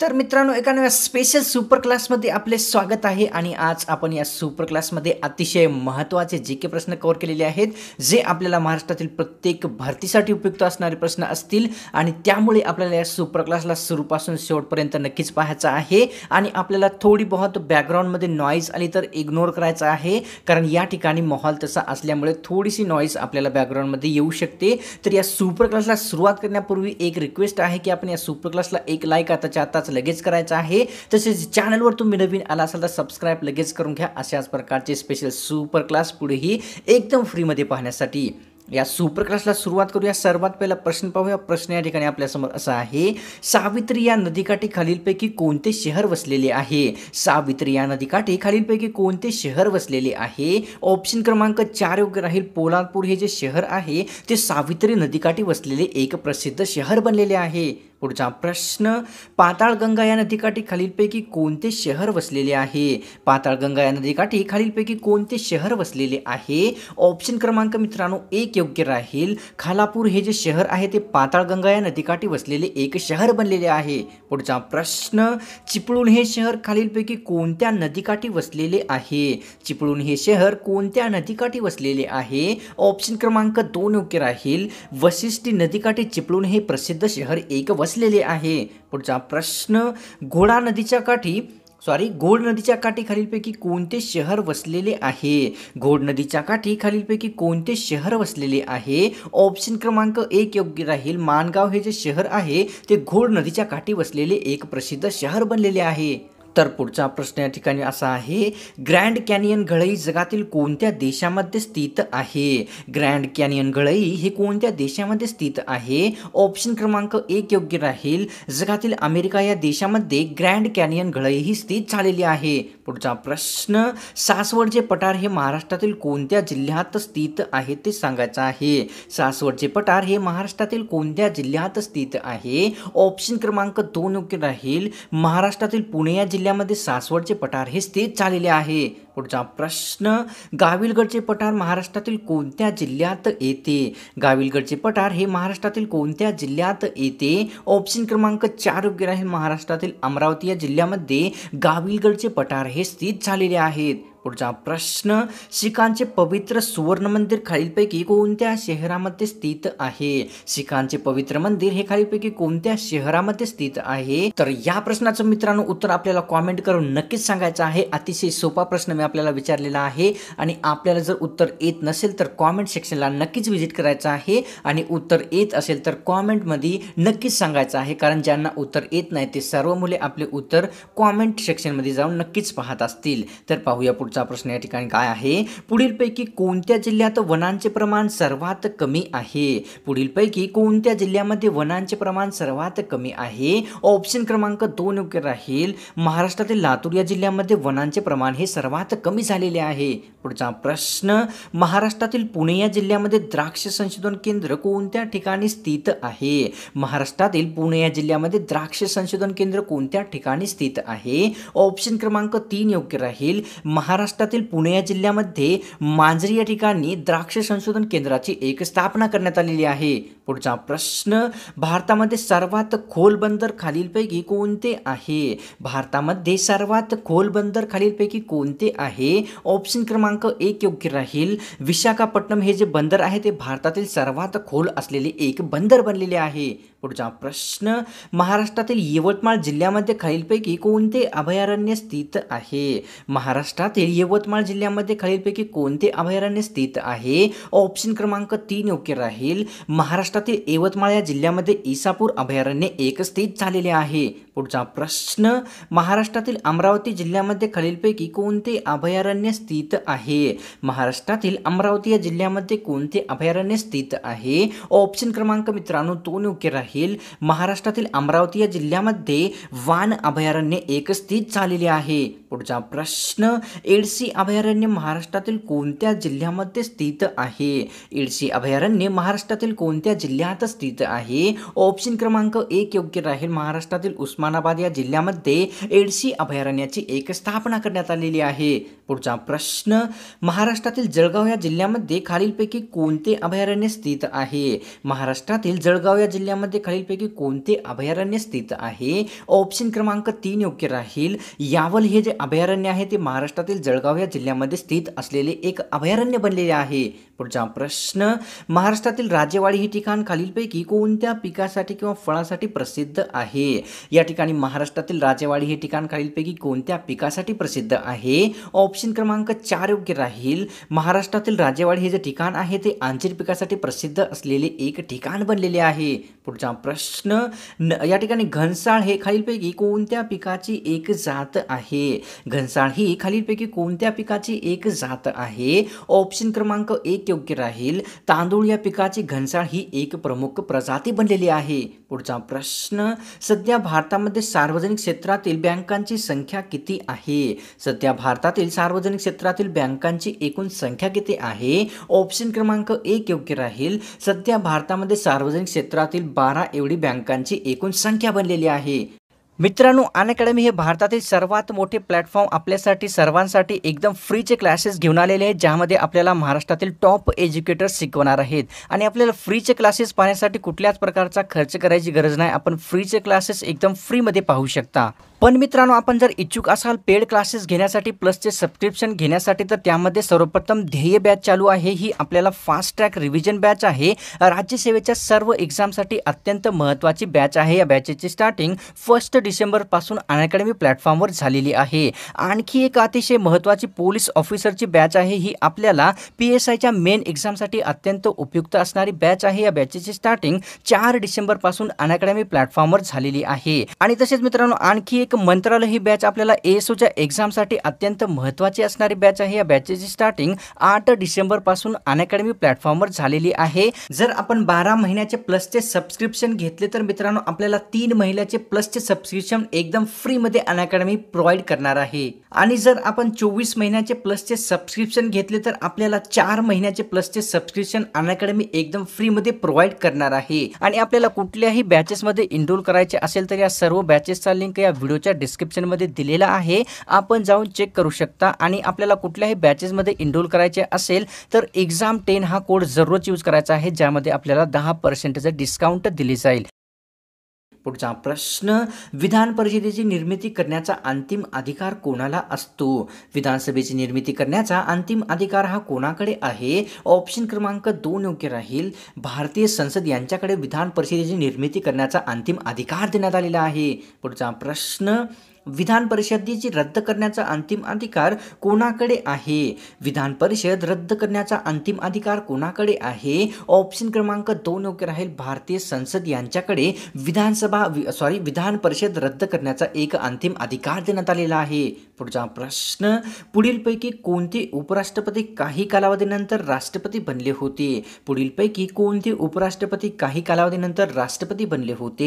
तर मित्रांनो एका नव्या स्पेशल सुपर क्लासमध्ये आपले स्वागत आहे आणि आज आपण या सुपर क्लासमध्ये अतिशय महत्त्वाचे जे के प्रश्न कवर केलेले आहेत जे आपल्याला महाराष्ट्रातील प्रत्येक भरतीसाठी उपयुक्त असणारे प्रश्न असतील आणि त्यामुळे आपल्याला या सुपर क्लासला सुरूपासून शेवटपर्यंत नक्कीच पाहायचं आहे आणि आपल्याला थोडी बहुत बॅकग्राऊंडमध्ये नॉईज आली तर इग्नोर करायचं आहे कारण या ठिकाणी माहोल तसा असल्यामुळे थोडीशी नॉईज आपल्याला बॅकग्राऊंडमध्ये येऊ शकते तर या सुपर क्लासला सुरुवात करण्यापूर्वी एक रिक्वेस्ट आहे की आपण या सुपर क्लासला एक लाईक आताच्या आताच लगेच करायचा आहे तसेच चॅनलवर तुम्ही नवीन आला असाल तर सबस्क्राईब लगेच करून घ्या अशाच प्रकारचे स्पेशल सुपर क्लास पुढेही एकदम फ्रीमध्ये पाहण्यासाठी या सुपर क्लासला सुरुवात करूया सर्वात पहिला प्रश्न पाहूया प्रश्न या ठिकाणी आपल्यासमोर असा आहे सावित्री या नदीकाठी खालीलपैकी कोणते शहर वसलेले आहे सावित्री या नदीकाठी खालीलपैकी कोणते शहर वसलेले आहे ऑप्शन क्रमांक चार योग्य राहील पोलादपूर हे जे शहर आहे ते सावित्री नदीकाठी वसलेले एक प्रसिद्ध शहर बनलेले आहे पुढचा प्रश्न पाताळगंगा या नदीकाठी खालीलपैकी कोणते शहर वसलेले आहे पाताळगंगा या नदीकाठी खालीलपैकी कोणते शहर वसलेले आहे ऑप्शन क्रमांक मित्रांनो एक योग्य राहील खालापूर हे जे शहर आहे ते पाताळगंगा या नदीकाठी वसलेले एक शहर बनलेले आहे पुढचा प्रश्न चिपळूण हे शहर खालीलपैकी कोणत्या नदीकाठी वसलेले आहे चिपळूण हे शहर कोणत्या नदीकाठी वसलेले आहे ऑप्शन क्रमांक दोन योग्य राहील वशिष्ठी नदीकाठी चिपळूण हे प्रसिद्ध शहर एक वसलेले आहे पुढचा प्रश्न घोडा नदीच्या काठी सॉरी गोड नदीच्या काठी खालीलपैकी कोणते शहर वसलेले आहे गोड नदीच्या काठी खालीलपैकी कोणते शहर वसलेले आहे ऑप्शन क्रमांक एक योग्य राहील माणगाव हे जे शहर आहे ते घोड नदीच्या काठी वसलेले एक प्रसिद्ध शहर बनलेले आहे तर पुढचा प्रश्न या ठिकाणी असा आहे ग्रँड कॅनियन घळई जगातील कोणत्या देशामध्ये स्थित आहे ग्रँड कॅनियन घळई हे कोणत्या देशामध्ये स्थित आहे ऑप्शन क्रमांक एक योग्य राहील जगातील अमेरिका या देशामध्ये ग्रँड कॅनियन घळई ही स्थित झालेली आहे पुढचा प्रश्न सासवडचे पठार हे महाराष्ट्रातील कोणत्या जिल्ह्यात स्थित आहे ते सांगायचं आहे सासवडचे पठार हे महाराष्ट्रातील कोणत्या जिल्ह्यात स्थित आहे ऑप्शन क्रमांक दोन योग्य राहील महाराष्ट्रातील पुणे या जिल्ह्यात जिल्ह्यामध्ये सासवडचे पठार हे स्थित झालेले आहे पुढचा प्रश्न गाविलगडचे पठार महाराष्ट्रातील कोणत्या जिल्ह्यात येते गाविलगडचे पठार हे महाराष्ट्रातील कोणत्या जिल्ह्यात येते ऑप्शन क्रमांक चार योग्य राहील महाराष्ट्रातील अमरावती या जिल्ह्यामध्ये गाविलगडचे पठार हे स्थित झालेले आहेत पुढचा प्रश्न शिखांचे पवित्र सुवर्ण मंदिर खालीलपैकी कोणत्या शहरामध्ये स्थित आहे शिखांचे पवित्र मंदिर हे खालीलपैकी कोणत्या शहरामध्ये स्थित आहे तर या प्रश्नाचं मित्रांनो उत्तर आपल्याला कॉमेंट करून नक्कीच सांगायचं आहे अतिशय सोपा प्रश्न मी आपल्याला विचारलेला आहे आणि आपल्याला जर उत्तर येत नसेल तर कॉमेंट सेक्शनला नक्कीच व्हिजिट करायचं आहे आणि उत्तर येत असेल तर मध्ये नक्कीच सांगायचं आहे कारण ज्यांना उत्तर येत नाही ते सर्व मुले आपले उत्तर कॉमेंट सेक्शनमध्ये जाऊन नक्कीच पाहत असतील तर पाहूया पुढचा पुढचा प्रश्न या ठिकाणी काय आहे पुढीलपैकी कोणत्या जिल्ह्यात वनांचे प्रमाण सर्वात कमी आहे पुढीलपैकी कोणत्या जिल्ह्यामध्ये वनांचे प्रमाण सर्वात कमी आहे ऑप्शन क्रमांक दोन योग्य राहील महाराष्ट्रातील लातूर या जिल्ह्यामध्ये वनांचे प्रमाण हे सर्वात कमी झालेले आहे पुढचा प्रश्न महाराष्ट्रातील पुणे या जिल्ह्यामध्ये द्राक्ष संशोधन केंद्र कोणत्या ठिकाणी स्थित आहे महाराष्ट्रातील पुणे या जिल्ह्यामध्ये द्राक्ष संशोधन केंद्र कोणत्या ठिकाणी स्थित आहे ऑप्शन क्रमांक तीन योग्य राहील महाराष्ट्र महाराष्ट्रातील पुणे या जिल्ह्यामध्ये मांजरी या ठिकाणी द्राक्ष संशोधन केंद्राची एक स्थापना करण्यात आलेली आहे पुढचा प्रश्न भारतामध्ये सर्वात खोल बंदर खालीलपैकी कोणते आहे भारतामध्ये सर्वात खोल बंदर खालीलपैकी कोणते आहे ऑप्शन क्रमांक एक योग्य राहील विशाखापट्टणम हे जे बंदर आहे ते भारतातील सर्वात खोल असलेले एक बंदर बनलेले आहे पुढचा प्रश्न महाराष्ट्रातील यवतमाळ जिल्ह्यामध्ये खालीलपैकी कोणते अभयारण्य स्थित आहे महाराष्ट्रातील अखेर यवतमाळ जिल्ह्यामध्ये खालीलपैकी कोणते अभयारण्य स्थित आहे ऑप्शन क्रमांक तीन योग्य राहील महाराष्ट्रातील यवतमाळ या जिल्ह्यामध्ये ईसापूर अभयारण्य एक स्थित झालेले आहे पुढचा प्रश्न महाराष्ट्रातील अमरावती जिल्ह्यामध्ये खालीलपैकी कोणते अभयारण्य स्थित आहे महाराष्ट्रातील अमरावती या जिल्ह्यामध्ये कोणते अभयारण्य स्थित आहे ऑप्शन क्रमांक मित्रांनो तो योग्य राहील महाराष्ट्रातील अमरावती या जिल्ह्यामध्ये वान अभयारण्य एक स्थित झालेले आहे पुढचा प्रश्न एडसी अभयारण्य महाराष्ट्रातील कोणत्या जिल्ह्यामध्ये स्थित आहे एडसी अभयारण्य महाराष्ट्रातील कोणत्या जिल्ह्यात स्थित आहे ऑप्शन क्रमांक एक योग्य राहील महाराष्ट्रातील उस्मानाबाद या जिल्ह्यामध्ये एडसी अभयारण्याची एक स्थापना करण्यात आलेली आहे पुढचा प्रश्न महाराष्ट्रातील जळगाव या जिल्ह्यामध्ये खालीलपैकी कोणते अभयारण्य स्थित आहे महाराष्ट्रातील जळगाव या जिल्ह्यामध्ये खालीलपैकी कोणते अभयारण्य स्थित आहे ऑप्शन क्रमांक तीन योग्य राहील यावल हे जे अभयारण्य आहे ते महाराष्ट्रातील जळगाव या जिल्ह्यामध्ये स्थित असलेले एक अभयारण्य बनलेले आहे पुढचा प्रश्न महाराष्ट्रातील राजेवाडी हे ठिकाण खालीलपैकी कोणत्या पिकासाठी किंवा फळासाठी प्रसिद्ध आहे या ठिकाणी महाराष्ट्रातील राजेवाडी हे ठिकाण खालीलपैकी कोणत्या पिकासाठी प्रसिद्ध आहे ऑप्शन क्रमांक चार योग्य राहील महाराष्ट्रातील राजेवाडी हे जे ठिकाण आहे ते आंजीर पिकासाठी प्रसिद्ध असलेले एक ठिकाण बनलेले आहे पुढचा प्रश्न न या ठिकाणी घनसाळ हे खालीलपैकी कोणत्या पिकाची एक जात आहे घनसाळ ही खालीलपैकी कोणत्या पिकाची एक जात आहे ऑप्शन क्रमांक एक योग्य राहील तांदूळ या पिकाची घनसाळ ही एक प्रमुख प्रजाती बनलेली आहे पुढचा प्रश्न सध्या भारतामध्ये सार्वजनिक क्षेत्रातील बँकांची संख्या किती आहे सध्या भारतातील सार्वजनिक क्षेत्रातील बँकांची एकूण संख्या किती आहे ऑप्शन क्रमांक एक योग्य राहील सध्या भारतामध्ये सार्वजनिक क्षेत्रातील बारा एवढी बँकांची एकूण संख्या बनलेली आहे मित्रांनो अन अकॅडमी हे भारतातील सर्वात मोठे प्लॅटफॉर्म आपल्यासाठी सर्वांसाठी एकदम फ्रीचे क्लासेस घेऊन आलेले आहेत ज्यामध्ये आपल्याला महाराष्ट्रातील टॉप एज्युकेटर्स शिकवणार आहेत आणि आपल्याला फ्रीचे क्लासेस पाहण्यासाठी कुठल्याच प्रकारचा खर्च करायची गरज नाही आपण फ्रीचे क्लासेस एकदम फ्रीमध्ये पाहू शकता पण मित्रांनो आपण जर इच्छुक असाल पेड क्लासेस घेण्यासाठी प्लसचे सबस्क्रिप्शन घेण्यासाठी तर त्यामध्ये सर्वप्रथम ध्येय बॅच चालू आहे ही आपल्याला फास्ट ट्रॅक रिव्हिजन बॅच आहे राज्यसेवेच्या सर्व एक्झामसाठी अत्यंत महत्त्वाची बॅच आहे या बॅचेची स्टार्टिंग फर्स्ट डिसेंबरपासून अनअकॅडमी प्लॅटफॉर्मवर झालेली आहे आणखी एक अतिशय महत्त्वाची पोलीस ऑफिसरची बॅच आहे ही आपल्याला पी एस आयच्या मेन एक्झामसाठी अत्यंत उपयुक्त असणारी बॅच आहे या बॅचेची स्टार्टिंग चार डिसेंबरपासून अनअकॅडमी प्लॅटफॉर्मवर झालेली आहे आणि तसेच मित्रांनो आणखी एक एक मंत्रालय ही बॅच आपल्याला एएसओच्या एक्झामसाठी अत्यंत महत्वाची असणारी बॅच आहे या बॅचेसची स्टार्टिंग आठ डिसेंबरपासून अनअकॅडमी प्लॅटफॉर्मवर झालेली आहे जर आपण बारा महिन्याचे प्लसचे सबस्क्रिप्शन घेतले तर मित्रांनो आपल्याला तीन महिन्याचे प्लसचे सबस्क्रिप्शन एकदम फ्रीमध्ये अनअकॅडमी प्रोव्हाइड करणार आहे आणि जर आपण चोवीस महिन्याचे प्लसचे सबस्क्रिप्शन घेतले तर आपल्याला चार महिन्याचे प्लसचे सबस्क्रिप्शन अनअकॅडमी एकदम फ्रीमध्ये प्रोव्हाइड करणार आहे आणि आपल्याला कुठल्याही बॅचेस मध्ये इनरोल करायचे असेल तर या सर्व बॅचेसचा लिंक या व्हिडिओ व्हिडिओच्या डिस्क्रिप्शनमध्ये दिलेला आहे आपण जाऊन चेक करू शकता आणि आपल्याला कुठल्याही बॅचेसमध्ये इनरोल करायचे असेल तर एक्झाम टेन हा कोड जरूरच यूज करायचा आहे ज्यामध्ये आपल्याला दहा पर्सेंटचं डिस्काउंट दिली जाईल पुढचा प्रश्न विधान परिषदेची निर्मिती करण्याचा अंतिम अधिकार कोणाला असतो विधानसभेची निर्मिती करण्याचा अंतिम अधिकार हा कोणाकडे आहे ऑप्शन क्रमांक दोन योग्य राहील भारतीय संसद यांच्याकडे विधान परिषदेची निर्मिती करण्याचा अंतिम अधिकार देण्यात आलेला आहे पुढचा प्रश्न विधान परिषदेची रद्द करण्याचा अंतिम अधिकार कोणाकडे आहे विधान परिषद रद्द करण्याचा अंतिम अधिकार कोणाकडे आहे ऑप्शन क्रमांक दोन योग्य राहील भारतीय संसद यांच्याकडे विधानसभा सॉरी विधान परिषद रद्द करण्याचा एक अंतिम अधिकार देण्यात आलेला आहे पुढचा प्रश्न पुढीलपैकी कोणते उपराष्ट्रपती काही कालावधीनंतर राष्ट्रपती बनले होते पुढीलपैकी कोणते उपराष्ट्रपती काही कालावधीनंतर राष्ट्रपती बनले होते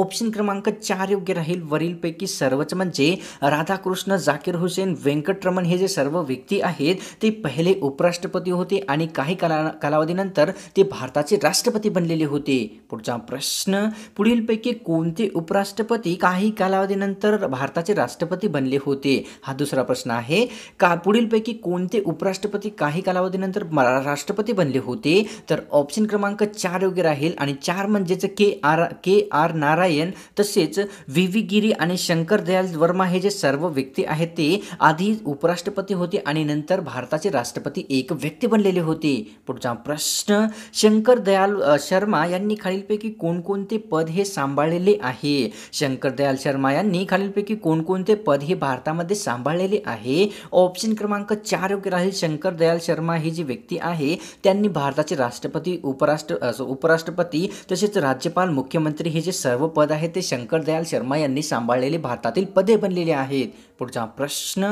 ऑप्शन क्रमांक चार योग्य राहील वरीलपैकी सर्वच म्हणजे राधाकृष्ण जाकीर हुसेन व्यंकटरमण हे जे सर्व व्यक्ती आहेत ते पहिले उपराष्ट्रपती होते आणि काही काला कालावधीनंतर ते भारताचे राष्ट्रपती बनलेले होते पुढचा प्रश्न पुढीलपैकी कोणते उपराष्ट्रपती काही कालावधीनंतर भारताचे राष्ट्रपती बनले होते हा दुसरा प्रश्न आहे का पुढीलपैकी कोणते उपराष्ट्रपती काही कालावधीनंतर राष्ट्रपती बनले होते तर ऑप्शन क्रमांक चार योग्य राहील आणि चार म्हणजेच K R K R Narayan तसेच व्ही गिरी आणि शंकर दयाल वर्मा हे जे सर्व व्यक्ती आहेत ते आधी उपराष्ट्रपती होते आणि नंतर भारताचे राष्ट्रपती एक व्यक्ती बनलेले होते पुढचा प्रश्न शंकर दयाल शर्मा यांनी खालीलपैकी कोणकोणते पद हे सांभाळलेले आहे शंकर दयाल शर्मा यांनी खालीलपैकी कोणकोणते पद हे भारतामध्ये सांभाळलेले आहे ऑप्शन क्रमांक चार योग्य राहील शंकर दयाल शर्मा ही जी व्यक्ती आहे त्यांनी भारताचे राष्ट्रपती उपराष्ट्र उपराष्ट्रपती तसेच राज्यपाल मुख्यमंत्री हे जे सर्व पद आहे ते शंकर दयाल शर्मा यांनी सांभाळलेले भारतातील पदे बनलेली आहेत पुढचा प्रश्न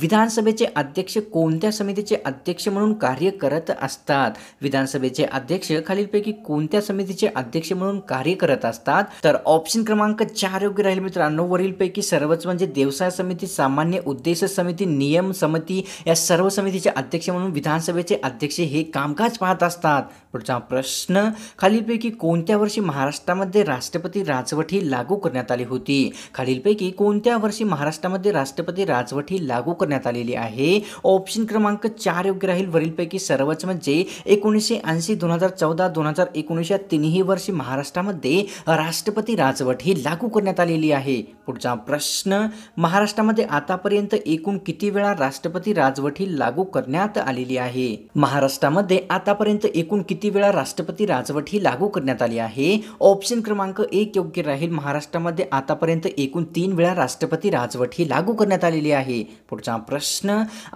विधानसभेचे अध्यक्ष कोणत्या समितीचे अध्यक्ष म्हणून कार्य करत असतात विधानसभेचे अध्यक्ष खालीलपैकी कोणत्या समितीचे अध्यक्ष म्हणून कार्य करत असतात तर ऑप्शन क्रमांक चार योग्य राहील मित्रांनो वरीलपैकी सर्वच म्हणजे देवसाय समिती सामान्य उद्देश समिती नियम समिती या सर्व समितीचे अध्यक्ष म्हणून विधानसभेचे अध्यक्ष हे कामकाज पाहत असतात पुढचा प्रश्न खालीलपैकी कोणत्या वर्षी महाराष्ट्रामध्ये राष्ट्रपती राजवट ही लागू करण्यात आली होती खालीलपैकी कोणत्या वर्षी महाराष्ट्रामध्ये राष्ट्र राष्ट्रपती राजवट ही लागू करण्यात आलेली आहे ऑप्शन क्रमांक चार योग्य राहील वरीलपैकी सर्वच म्हणजे एकोणीसशे ऐंशी दोन हजार चौदा दोन हजार एकोणीस या तिन्ही वर्षी महाराष्ट्रामध्ये राष्ट्रपती राजवट ही लागू करण्यात आलेली आहे पुढचा प्रश्न महाराष्ट्रामध्ये आतापर्यंत एकूण किती वेळा राष्ट्रपती राजवट ही लागू करण्यात आलेली आहे महाराष्ट्रामध्ये आतापर्यंत एकूण किती वेळा राष्ट्रपती राजवट ही लागू करण्यात आली आहे ऑप्शन क्रमांक एक योग्य राहील महाराष्ट्रामध्ये आतापर्यंत एकूण तीन वेळा राष्ट्रपती राजवट ही लागू करण्यात आलेली आहे पुढचा प्रश्न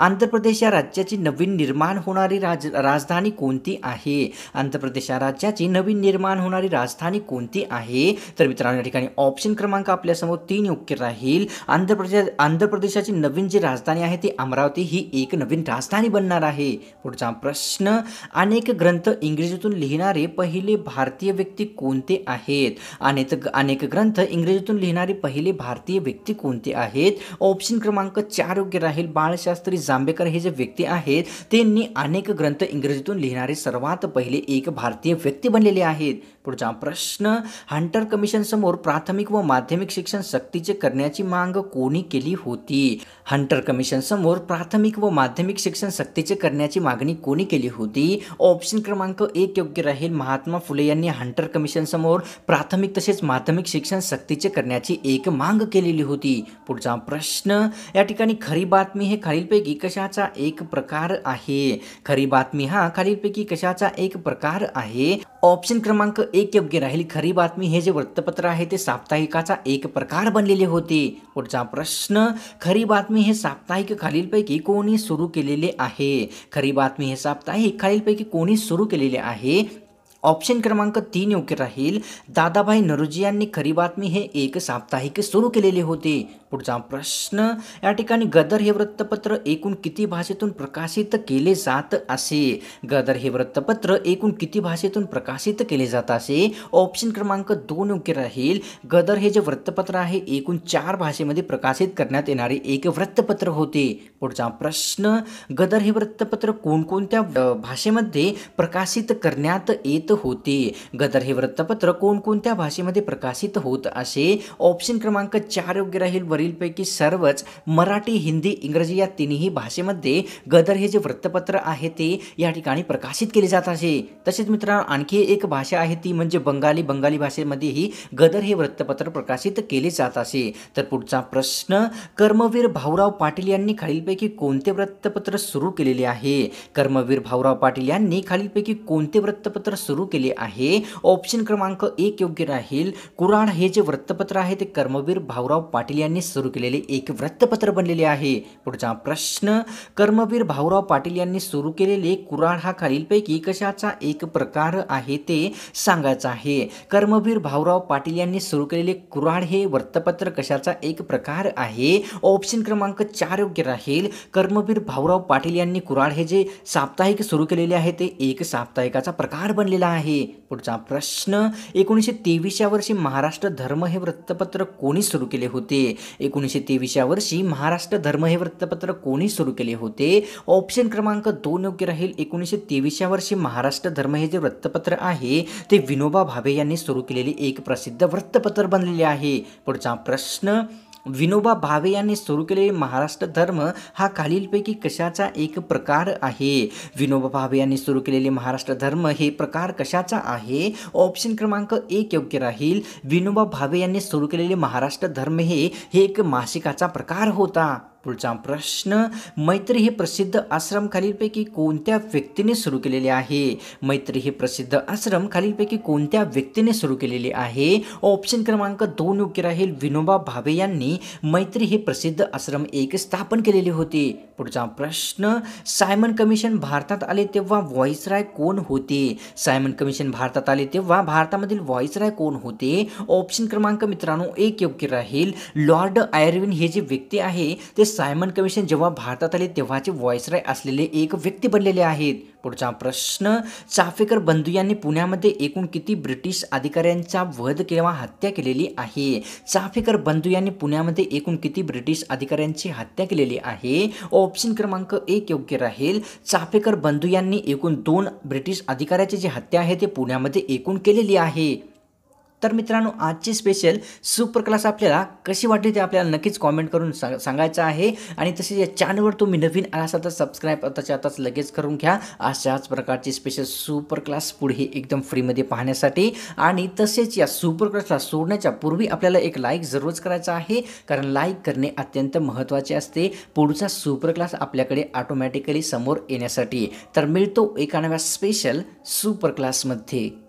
आंध्र प्रदेश या राज्याची नवीन निर्माण होणारी राज राजधानी कोणती आहे आंध्र प्रदेश या राज्याची नवीन निर्माण होणारी राजधानी कोणती आहे तर मित्रांनो या ठिकाणी ऑप्शन क्रमांक आपल्यासमोर तीन योग्य राहील आंध्र प्रदेश आंध्र प्रदेशाची नवीन जी राजधानी आहे ती अमरावती ही एक नवीन राजधानी बनणार आहे पुढचा प्रश्न अनेक ग्रंथ इंग्रजीतून लिहिणारे पहिले भारतीय व्यक्ती कोणते आहेत अनेक अनेक ग्रंथ इंग्रजीतून लिहिणारे पहिले भारतीय व्यक्ती कोणते आहेत ऑप्शन क्रमांक चार योग्य राहील बाळशास्त्री जांभेकर हे जे व्यक्ती आहेत त्यांनी अनेक ग्रंथ इंग्रजीतून लिहिणारे सर्वात पहिले एक भारतीय व्यक्ती बनलेले आहेत पुढचा प्रश्न हंटर कमिशन समोर प्राथमिक व माध्यमिक शिक्षण सक्तीचे करण्याची मांग कोणी केली होती हंटर कमिशन समोर प्राथमिक व माध्यमिक शिक्षण सक्तीचे करण्याची मागणी कोणी केली होती ऑप्शन क्रमांक एक योग्य राहील महात्मा फुले यांनी हंटर कमिशन समोर प्राथमिक तसेच माध्यमिक शिक्षण सक्तीचे करण्याची एक मांग केलेली होती पुढचा प्रश्न प्रश्न या ठिकाणी खरी बातमी हे खालीलपैकी कशाचा एक प्रकार आहे खरी बातमी हा खालीलपैकी कशाचा एक प्रकार आहे ऑप्शन क्रमांक एक योग्य राहील खरी बातमी हे जे वृत्तपत्र आहे ते साप्ताहिकाचा एक प्रकार बनलेले होते पुढचा प्रश्न खरी बातमी हे साप्ताहिक खालीलपैकी कोणी सुरू केलेले आहे खरी बातमी हे साप्ताहिक खालीलपैकी कोणी सुरू केलेले आहे ऑप्शन क्रमांक तीन योग्य राहील दादाभाई नरुजी यांनी खरी बातमी हे एक साप्ताहिक सुरू केलेले होते पुढचा प्रश्न या ठिकाणी गदर हे वृत्तपत्र एकूण किती भाषेतून प्रकाशित केले जात असे गदर हे वृत्तपत्र एकूण किती भाषेतून प्रकाशित केले जात असे ऑप्शन क्रमांक दोन योग्य राहील गदर हे जे वृत्तपत्र आहे एकूण चार भाषेमध्ये प्रकाशित करण्यात येणारे एक वृत्तपत्र होते पुढचा प्रश्न गदर हे वृत्तपत्र कोणकोणत्या भाषेमध्ये प्रकाशित करण्यात येत होते गदर हे वृत्तपत्र कोणकोणत्या भाषेमध्ये प्रकाशित होत असे ऑप्शन क्रमांक चार योग्य राहील वरीलपैकी सर्वच मराठी हिंदी इंग्रजी या तिन्ही भाषेमध्ये गदर हे जे वृत्तपत्र आहे ते या ठिकाणी प्रकाशित केले जात असे तसेच मित्रांनो आणखी एक भाषा आहे ती म्हणजे बंगाली बंगाली भाषेमध्येही गदर हे वृत्तपत्र प्रकाशित केले जात असे तर पुढचा प्रश्न कर्मवीर भाऊराव पाटील यांनी खालीलपैकी कोणते वृत्तपत्र सुरू केलेले आहे कर्मवीर भाऊराव पाटील यांनी खालीलपैकी कोणते वृत्तपत्र सुरू केले आहे ऑप्शन क्रमांक एक योग्य राहील कुराण हे जे वृत्तपत्र आहे ते कर्मवीर भाऊराव पाटील यांनी सुरू केलेले एक वृत्तपत्र बनलेले आहे पुढचा प्रश्न कर्मवीर भाऊराव पाटील यांनी सुरू केलेले कुराड हा खालीलपैकी कशाचा एक प्रकार आहे ते सांगायचं आहे कर्मवीर भाऊराव पाटील यांनी सुरू केलेले कुराड हे वृत्तपत्र कशाचा एक प्रकार आहे ऑप्शन क्रमांक चार योग्य राहील कर्मवीर भाऊराव पाटील यांनी कुराड हे जे साप्ताहिक सुरू केलेले आहे ते एक साप्ताहिकाचा प्रकार बनलेला आहे पुढचा प्रश्न एकोणीसशे तेवीसच्या वर्षी महाराष्ट्र धर्म हे वृत्तपत्र कोणी सुरू केले होते एकोणीसशे तेवीस या वर्षी महाराष्ट्र धर्म हे वृत्तपत्र कोणी सुरू केले होते ऑप्शन क्रमांक दोन योग्य राहील एकोणीसशे तेवीस या वर्षी महाराष्ट्र धर्म हे जे वृत्तपत्र आहे ते विनोबा भावे यांनी सुरू केलेले एक प्रसिद्ध वृत्तपत्र बनलेले आहे पुढचा प्रश्न विनोबा भावे यांनी सुरू केलेले महाराष्ट्र धर्म हा खालीलपैकी कशाचा एक प्रकार आहे विनोबा भावे यांनी सुरू केलेले महाराष्ट्र धर्म हे प्रकार कशाचा आहे ऑप्शन क्रमांक एक योग्य राहील विनोबा भावे यांनी सुरू केलेले महाराष्ट्र धर्म हे एक मासिकाचा प्रकार होता पुढचा प्रश्न मैत्री हे प्रसिद्ध आश्रम खालीलपैकी कोणत्या व्यक्तीने सुरू केलेले आहे मैत्री हे प्रसिद्ध आश्रम खालीलपैकी कोणत्या व्यक्तीने सुरू केलेले आहे ऑप्शन क्रमांक दोन योग्य राहील विनोबा भावे यांनी मैत्री हे प्रसिद्ध आश्रम एक स्थापन केलेले होते पुढचा प्रश्न सायमन कमिशन भारतात आले तेव्हा राय कोण होते सायमन कमिशन भारतात आले तेव्हा भारतामधील राय कोण होते ऑप्शन क्रमांक मित्रांनो एक योग्य राहील लॉर्ड आयर्विन हे जे व्यक्ती आहे ते सायमन कमिशन जेव्हा भारतात आले तेव्हाचे व्हॉइसराय असलेले एक व्यक्ती बनलेले आहेत पुढचा प्रश्न चाफेकर बंधू यांनी पुण्यामध्ये एकूण किती ब्रिटिश अधिकाऱ्यांचा वध किंवा हत्या केलेली आहे चाफेकर बंधू यांनी पुण्यामध्ये एकूण किती ब्रिटिश अधिकाऱ्यांची हत्या केलेली आहे ऑप्शन क्रमांक एक योग्य राहील चाफेकर बंधू यांनी एकूण दोन ब्रिटिश अधिकाऱ्याची जी हत्या आहे ते पुण्यामध्ये एकूण केलेली आहे तर मित्रांनो आजची स्पेशल सुपर क्लास आपल्याला कशी वाटली ते आपल्याला नक्कीच कॉमेंट करून सा सांगायचं आहे आणि तसेच या चॅनलवर तुम्ही नवीन असाल तर सबस्क्राईब आताच्या आताच लगेच करून घ्या अशाच प्रकारची स्पेशल सुपर क्लास पुढे एकदम फ्रीमध्ये पाहण्यासाठी आणि तसेच या सुपर क्लासला सोडण्याच्या पूर्वी आपल्याला एक लाईक जरूरच करायचा आहे कारण लाईक करणे अत्यंत महत्त्वाचे असते पुढचा सुपर क्लास आपल्याकडे ऑटोमॅटिकली समोर येण्यासाठी तर मिळतो एका नव्या स्पेशल सुपर क्लासमध्ये